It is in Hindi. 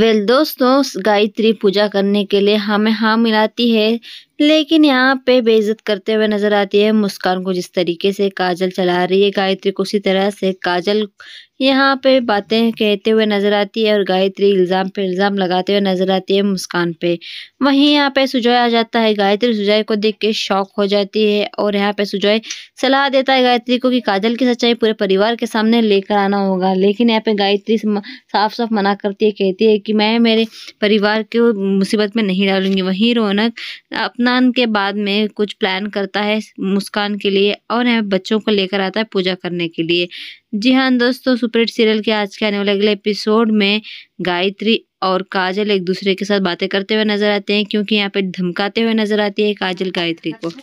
वेल दोस्तों गायत्री पूजा करने के लिए हमें हाँ मिलाती है लेकिन यहाँ पे बेइज्जत करते हुए नजर आती है मुस्कान को जिस तरीके से काजल चला रही है गायत्री को उसी तरह से काजल यहाँ पे बातें कहते हुए नजर आती है और गायत्री इल्ज़ाम पे इल्ज़ाम लगाते हुए नजर आती है मुस्कान पे वहीं यहाँ पे सुजॉय आ जाता है गायत्री सुजॉय को देख के शौक हो जाती है और यहाँ पे सुजॉय सलाह देता है गायत्री को कि काजल की सच्चाई पूरे परिवार के सामने लेकर आना होगा लेकिन यहाँ पे गायत्री साफ साफ मना करती है कहती है कि मैं मेरे परिवार को मुसीबत में नहीं डालूंगी वहीं रौनक अपना स्नान के बाद में कुछ प्लान करता है मुस्कान के लिए और यहाँ बच्चों को लेकर आता है पूजा करने के लिए जी हाँ दोस्तों सुपरहिट सीरियल के आज के आने वाले अगले एपिसोड में गायत्री और काजल एक दूसरे के साथ बातें करते हुए नजर आते हैं क्योंकि यहाँ पे धमकाते हुए नजर आती है काजल गायत्री को